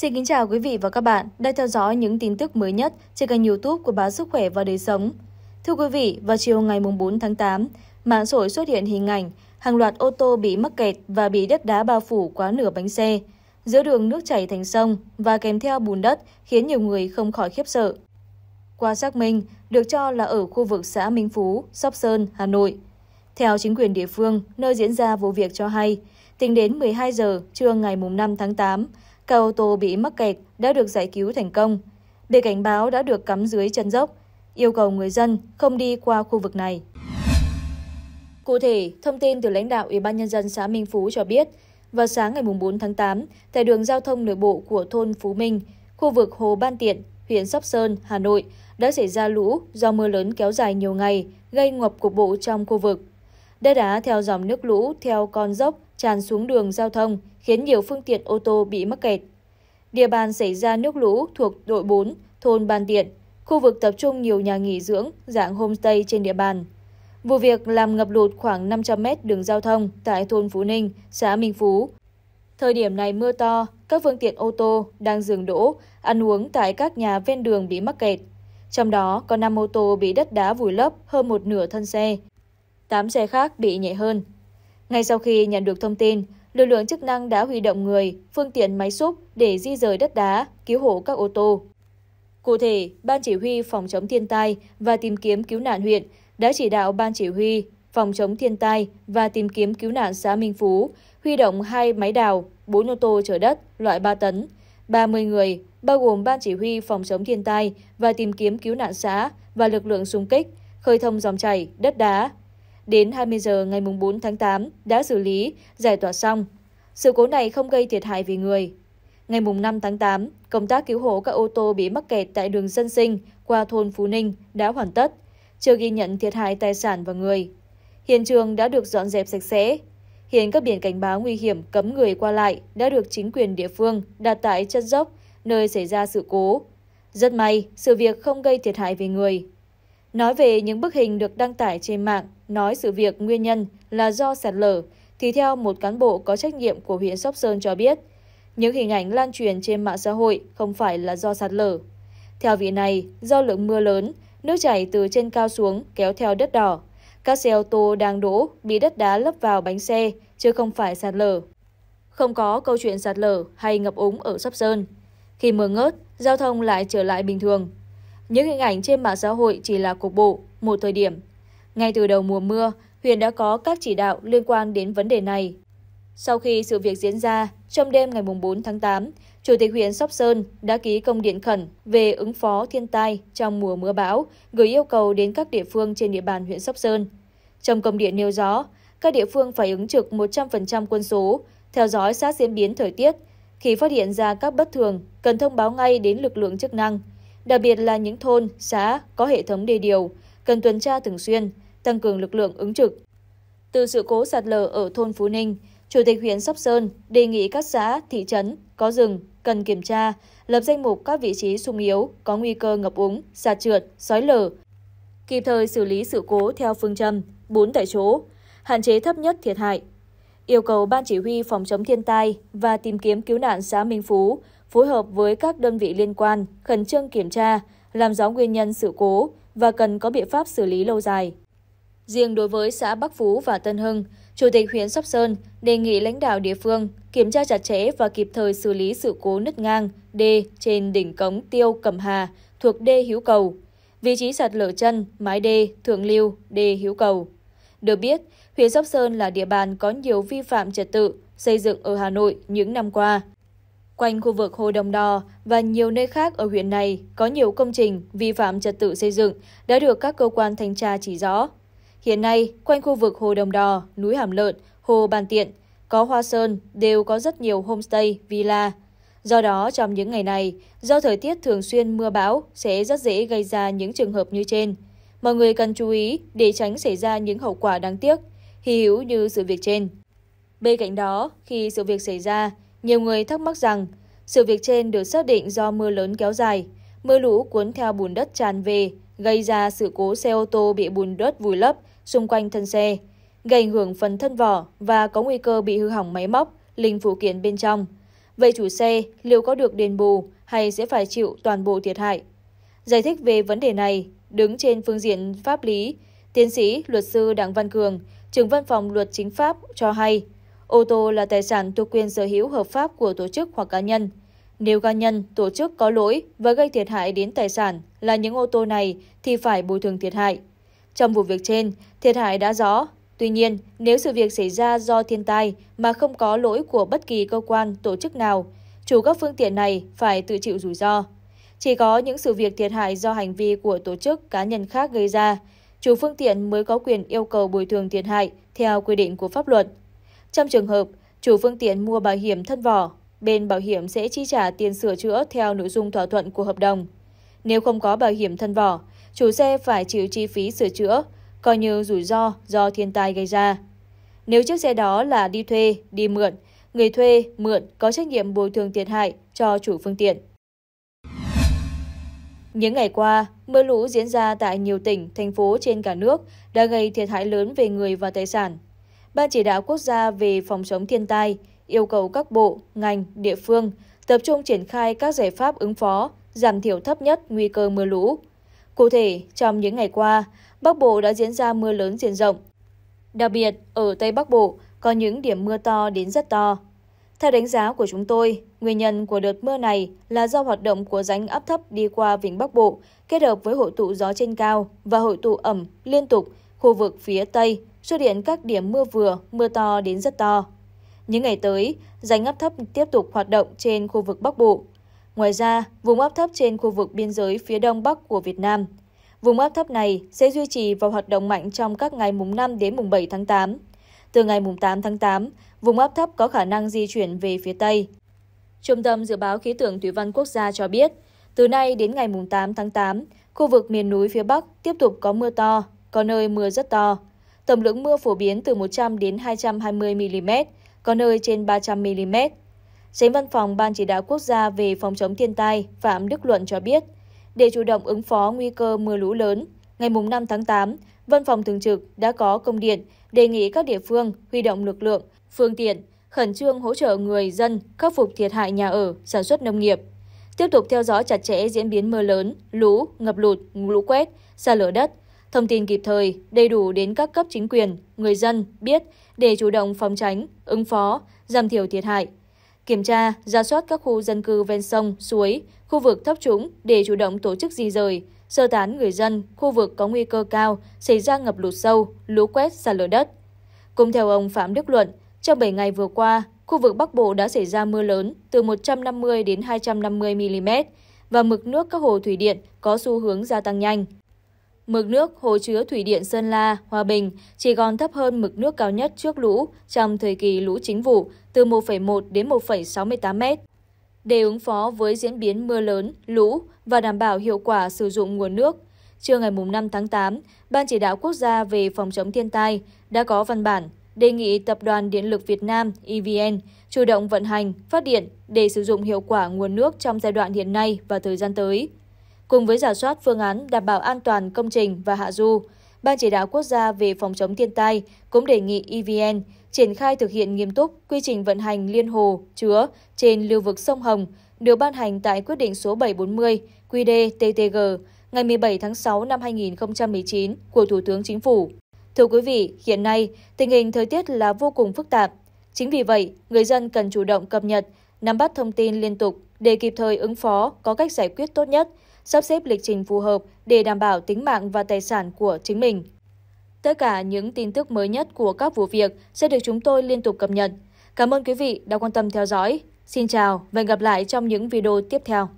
Xin kính chào quý vị và các bạn đang theo dõi những tin tức mới nhất trên kênh youtube của báo Sức khỏe và Đời sống. Thưa quý vị, vào chiều ngày 4 tháng 8, mạng xã hội xuất hiện hình ảnh hàng loạt ô tô bị mắc kẹt và bị đất đá bao phủ quá nửa bánh xe. Giữa đường nước chảy thành sông và kèm theo bùn đất khiến nhiều người không khỏi khiếp sợ. Qua xác minh, được cho là ở khu vực xã Minh Phú, Sóc Sơn, Hà Nội. Theo chính quyền địa phương, nơi diễn ra vụ việc cho hay, tính đến 12 giờ trưa ngày 5 tháng 8, các ô tô bị mắc kẹt đã được giải cứu thành công. Bề cảnh báo đã được cắm dưới chân dốc, yêu cầu người dân không đi qua khu vực này. Cụ thể, thông tin từ lãnh đạo Ủy ban nhân dân xã Minh Phú cho biết, vào sáng ngày 4 tháng 8, tại đường giao thông nội bộ của thôn Phú Minh, khu vực Hồ Ban Tiện, huyện Sóc Sơn, Hà Nội, đã xảy ra lũ do mưa lớn kéo dài nhiều ngày, gây ngập cục bộ trong khu vực. Đất đá theo dòng nước lũ theo con dốc tràn xuống đường giao thông, khiến nhiều phương tiện ô tô bị mắc kẹt. Địa bàn xảy ra nước lũ thuộc đội 4, thôn Ban Tiện, khu vực tập trung nhiều nhà nghỉ dưỡng dạng homestay trên địa bàn. Vụ việc làm ngập lụt khoảng 500 mét đường giao thông tại thôn Phú Ninh, xã Minh Phú. Thời điểm này mưa to, các phương tiện ô tô đang dừng đỗ, ăn uống tại các nhà ven đường bị mắc kẹt. Trong đó có 5 ô tô bị đất đá vùi lấp hơn một nửa thân xe, 8 xe khác bị nhẹ hơn. Ngay sau khi nhận được thông tin, lực lượng chức năng đã huy động người, phương tiện máy xúc để di rời đất đá, cứu hộ các ô tô. Cụ thể, Ban Chỉ huy Phòng chống thiên tai và tìm kiếm cứu nạn huyện đã chỉ đạo Ban Chỉ huy Phòng chống thiên tai và tìm kiếm cứu nạn xã Minh Phú huy động hai máy đào, 4 ô tô chở đất loại 3 tấn, 30 người, bao gồm Ban Chỉ huy Phòng chống thiên tai và tìm kiếm cứu nạn xã và lực lượng xung kích, khơi thông dòng chảy, đất đá, đến 20 giờ ngày 4 tháng 8 đã xử lý, giải tỏa xong. Sự cố này không gây thiệt hại về người. Ngày 5 tháng 8, công tác cứu hộ các ô tô bị mắc kẹt tại đường dân sinh qua thôn Phú Ninh đã hoàn tất, chưa ghi nhận thiệt hại tài sản và người. Hiện trường đã được dọn dẹp sạch sẽ. Hiện các biển cảnh báo nguy hiểm cấm người qua lại đã được chính quyền địa phương đặt tại chân dốc nơi xảy ra sự cố. Rất may, sự việc không gây thiệt hại về người. Nói về những bức hình được đăng tải trên mạng nói sự việc nguyên nhân là do sạt lở, thì theo một cán bộ có trách nhiệm của huyện Sóc Sơn cho biết, những hình ảnh lan truyền trên mạng xã hội không phải là do sạt lở. Theo vị này, do lượng mưa lớn, nước chảy từ trên cao xuống kéo theo đất đỏ. Các xe ô tô đang đổ bị đất đá lấp vào bánh xe, chứ không phải sạt lở. Không có câu chuyện sạt lở hay ngập úng ở Sóc Sơn. Khi mưa ngớt, giao thông lại trở lại bình thường. Những hình ảnh trên mạng xã hội chỉ là cục bộ, một thời điểm – ngay từ đầu mùa mưa, huyện đã có các chỉ đạo liên quan đến vấn đề này. Sau khi sự việc diễn ra, trong đêm ngày 4 tháng 8, Chủ tịch huyện Sóc Sơn đã ký công điện khẩn về ứng phó thiên tai trong mùa mưa bão, gửi yêu cầu đến các địa phương trên địa bàn huyện Sóc Sơn. Trong công điện nêu rõ, các địa phương phải ứng trực 100% quân số, theo dõi sát diễn biến thời tiết. Khi phát hiện ra các bất thường, cần thông báo ngay đến lực lượng chức năng, đặc biệt là những thôn, xã có hệ thống đê điều, cần tuần tra thường xuyên, tăng cường lực lượng ứng trực. Từ sự cố sạt lở ở thôn Phú Ninh, Chủ tịch huyện Sóc Sơn đề nghị các xã, thị trấn có rừng cần kiểm tra, lập danh mục các vị trí sung yếu có nguy cơ ngập úng, sạt trượt, sói lở, kịp thời xử lý sự cố theo phương châm bốn tại chỗ, hạn chế thấp nhất thiệt hại. Yêu cầu Ban Chỉ huy Phòng chống thiên tai và tìm kiếm cứu nạn xã Minh Phú phối hợp với các đơn vị liên quan khẩn trương kiểm tra, làm rõ nguyên nhân sự cố, và cần có biện pháp xử lý lâu dài. Riêng đối với xã Bắc Phú và Tân Hưng, Chủ tịch huyện Sóc Sơn đề nghị lãnh đạo địa phương kiểm tra chặt chẽ và kịp thời xử lý sự cố nứt ngang đê trên đỉnh cống Tiêu Cẩm Hà thuộc đê Hiếu Cầu, vị trí sạt lở chân, mái đê, thượng lưu, đê Hiếu Cầu. Được biết, huyện Sóc Sơn là địa bàn có nhiều vi phạm trật tự xây dựng ở Hà Nội những năm qua. Quanh khu vực Hồ Đồng Đò và nhiều nơi khác ở huyện này có nhiều công trình vi phạm trật tự xây dựng đã được các cơ quan thanh tra chỉ rõ. Hiện nay, quanh khu vực Hồ Đồng Đò, núi Hàm Lợn, Hồ Bàn Tiện, có Hoa Sơn đều có rất nhiều homestay, villa. Do đó, trong những ngày này, do thời tiết thường xuyên mưa bão sẽ rất dễ gây ra những trường hợp như trên. Mọi người cần chú ý để tránh xảy ra những hậu quả đáng tiếc, hy hữu như sự việc trên. Bên cạnh đó, khi sự việc xảy ra, nhiều người thắc mắc rằng, sự việc trên được xác định do mưa lớn kéo dài, mưa lũ cuốn theo bùn đất tràn về, gây ra sự cố xe ô tô bị bùn đất vùi lấp xung quanh thân xe, gây ảnh hưởng phần thân vỏ và có nguy cơ bị hư hỏng máy móc, linh phụ kiện bên trong. Vậy chủ xe liệu có được đền bù hay sẽ phải chịu toàn bộ thiệt hại? Giải thích về vấn đề này, đứng trên phương diện pháp lý, tiến sĩ luật sư Đặng Văn Cường, trưởng văn phòng luật chính pháp cho hay, Ô tô là tài sản thuộc quyền sở hữu hợp pháp của tổ chức hoặc cá nhân. Nếu cá nhân, tổ chức có lỗi và gây thiệt hại đến tài sản là những ô tô này thì phải bồi thường thiệt hại. Trong vụ việc trên, thiệt hại đã rõ. Tuy nhiên, nếu sự việc xảy ra do thiên tai mà không có lỗi của bất kỳ cơ quan, tổ chức nào, chủ các phương tiện này phải tự chịu rủi ro. Chỉ có những sự việc thiệt hại do hành vi của tổ chức cá nhân khác gây ra, chủ phương tiện mới có quyền yêu cầu bồi thường thiệt hại theo quy định của pháp luật. Trong trường hợp chủ phương tiện mua bảo hiểm thân vỏ, bên bảo hiểm sẽ chi trả tiền sửa chữa theo nội dung thỏa thuận của hợp đồng. Nếu không có bảo hiểm thân vỏ, chủ xe phải chịu chi phí sửa chữa, coi như rủi ro do thiên tai gây ra. Nếu chiếc xe đó là đi thuê, đi mượn, người thuê, mượn có trách nhiệm bồi thường thiệt hại cho chủ phương tiện. Những ngày qua, mưa lũ diễn ra tại nhiều tỉnh, thành phố trên cả nước đã gây thiệt hại lớn về người và tài sản. Ban Chỉ đạo Quốc gia về phòng chống thiên tai yêu cầu các bộ, ngành, địa phương tập trung triển khai các giải pháp ứng phó, giảm thiểu thấp nhất nguy cơ mưa lũ. Cụ thể, trong những ngày qua, Bắc Bộ đã diễn ra mưa lớn diện rộng. Đặc biệt, ở Tây Bắc Bộ có những điểm mưa to đến rất to. Theo đánh giá của chúng tôi, nguyên nhân của đợt mưa này là do hoạt động của rãnh áp thấp đi qua Vịnh Bắc Bộ kết hợp với hội tụ gió trên cao và hội tụ ẩm liên tục khu vực phía Tây xuất hiện các điểm mưa vừa, mưa to đến rất to. Những ngày tới, rãnh áp thấp tiếp tục hoạt động trên khu vực Bắc Bộ. Ngoài ra, vùng áp thấp trên khu vực biên giới phía đông bắc của Việt Nam. Vùng áp thấp này sẽ duy trì và hoạt động mạnh trong các ngày mùng 5 đến mùng 7 tháng 8. Từ ngày mùng 8 tháng 8, vùng áp thấp có khả năng di chuyển về phía Tây. Trung tâm Dự báo Khí tượng Thủy văn Quốc gia cho biết, từ nay đến ngày mùng 8 tháng 8, khu vực miền núi phía Bắc tiếp tục có mưa to, có nơi mưa rất to tổng lượng mưa phổ biến từ 100 đến 220 mm, có nơi trên 300 mm. Tránh văn phòng Ban Chỉ đạo Quốc gia về phòng chống thiên tai Phạm Đức Luận cho biết, để chủ động ứng phó nguy cơ mưa lũ lớn, ngày 5 tháng 8, Văn phòng Thường trực đã có công điện đề nghị các địa phương huy động lực lượng, phương tiện, khẩn trương hỗ trợ người dân khắc phục thiệt hại nhà ở, sản xuất nông nghiệp. Tiếp tục theo dõi chặt chẽ diễn biến mưa lớn, lũ, ngập lụt, lũ quét, xa lở đất, Thông tin kịp thời, đầy đủ đến các cấp chính quyền, người dân biết để chủ động phòng tránh, ứng phó, giảm thiểu thiệt hại. Kiểm tra, ra soát các khu dân cư ven sông, suối, khu vực thấp trũng để chủ động tổ chức di rời, sơ tán người dân, khu vực có nguy cơ cao xảy ra ngập lụt sâu, lũ quét, sạt lở đất. Cũng theo ông Phạm Đức Luận, trong 7 ngày vừa qua, khu vực Bắc Bộ đã xảy ra mưa lớn từ 150 đến 250 mm và mực nước các hồ thủy điện có xu hướng gia tăng nhanh mực nước hồ chứa thủy điện Sơn La, Hòa Bình chỉ còn thấp hơn mực nước cao nhất trước lũ trong thời kỳ lũ chính vụ từ 1,1 đến 1,68 m. Để ứng phó với diễn biến mưa lớn, lũ và đảm bảo hiệu quả sử dụng nguồn nước, trưa ngày 5 tháng 8, Ban Chỉ đạo Quốc gia về phòng chống thiên tai đã có văn bản đề nghị Tập đoàn Điện lực Việt Nam EVN chủ động vận hành, phát điện để sử dụng hiệu quả nguồn nước trong giai đoạn hiện nay và thời gian tới. Cùng với giả soát phương án đảm bảo an toàn công trình và hạ du, Ban Chỉ đạo Quốc gia về phòng chống thiên tai cũng đề nghị EVN triển khai thực hiện nghiêm túc quy trình vận hành liên hồ chứa trên lưu vực sông Hồng được ban hành tại quyết định số 740 QĐ-TTG ngày 17 tháng 6 năm 2019 của Thủ tướng Chính phủ. Thưa quý vị, hiện nay tình hình thời tiết là vô cùng phức tạp. Chính vì vậy, người dân cần chủ động cập nhật, nắm bắt thông tin liên tục để kịp thời ứng phó có cách giải quyết tốt nhất – sắp xếp lịch trình phù hợp để đảm bảo tính mạng và tài sản của chính mình. Tất cả những tin tức mới nhất của các vụ việc sẽ được chúng tôi liên tục cập nhật. Cảm ơn quý vị đã quan tâm theo dõi. Xin chào và hẹn gặp lại trong những video tiếp theo.